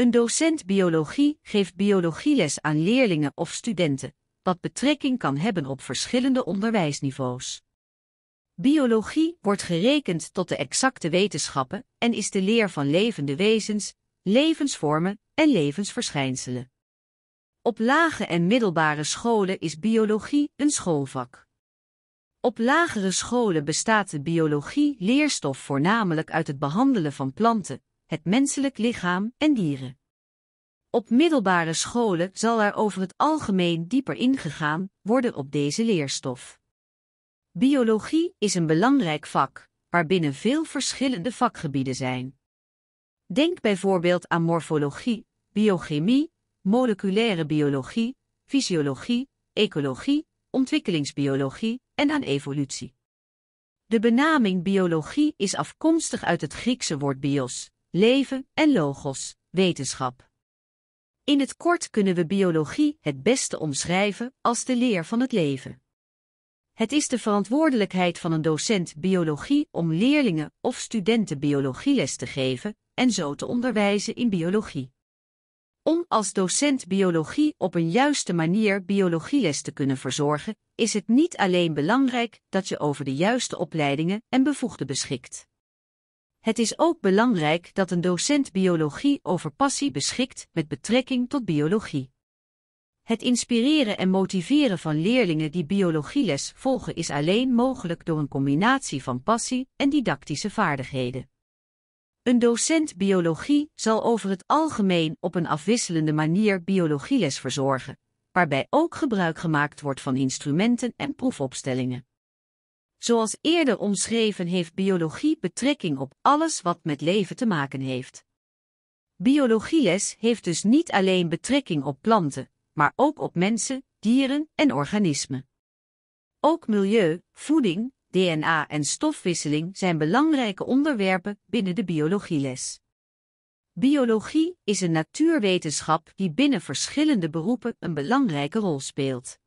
Een docent biologie geeft biologieles aan leerlingen of studenten, wat betrekking kan hebben op verschillende onderwijsniveaus. Biologie wordt gerekend tot de exacte wetenschappen en is de leer van levende wezens, levensvormen en levensverschijnselen. Op lage en middelbare scholen is biologie een schoolvak. Op lagere scholen bestaat de biologie leerstof voornamelijk uit het behandelen van planten, het menselijk lichaam en dieren. Op middelbare scholen zal er over het algemeen dieper ingegaan worden op deze leerstof. Biologie is een belangrijk vak, waarbinnen veel verschillende vakgebieden zijn. Denk bijvoorbeeld aan morfologie, biochemie, moleculaire biologie, fysiologie, ecologie, ontwikkelingsbiologie en aan evolutie. De benaming biologie is afkomstig uit het Griekse woord bios, leven en logos, wetenschap. In het kort kunnen we biologie het beste omschrijven als de leer van het leven. Het is de verantwoordelijkheid van een docent biologie om leerlingen of studenten biologieles te geven en zo te onderwijzen in biologie. Om als docent biologie op een juiste manier biologieles te kunnen verzorgen, is het niet alleen belangrijk dat je over de juiste opleidingen en bevoegden beschikt. Het is ook belangrijk dat een docent biologie over passie beschikt met betrekking tot biologie. Het inspireren en motiveren van leerlingen die biologieles volgen is alleen mogelijk door een combinatie van passie en didactische vaardigheden. Een docent biologie zal over het algemeen op een afwisselende manier biologieles verzorgen, waarbij ook gebruik gemaakt wordt van instrumenten en proefopstellingen. Zoals eerder omschreven heeft biologie betrekking op alles wat met leven te maken heeft. Biologieles heeft dus niet alleen betrekking op planten, maar ook op mensen, dieren en organismen. Ook milieu, voeding, DNA en stofwisseling zijn belangrijke onderwerpen binnen de biologieles. Biologie is een natuurwetenschap die binnen verschillende beroepen een belangrijke rol speelt.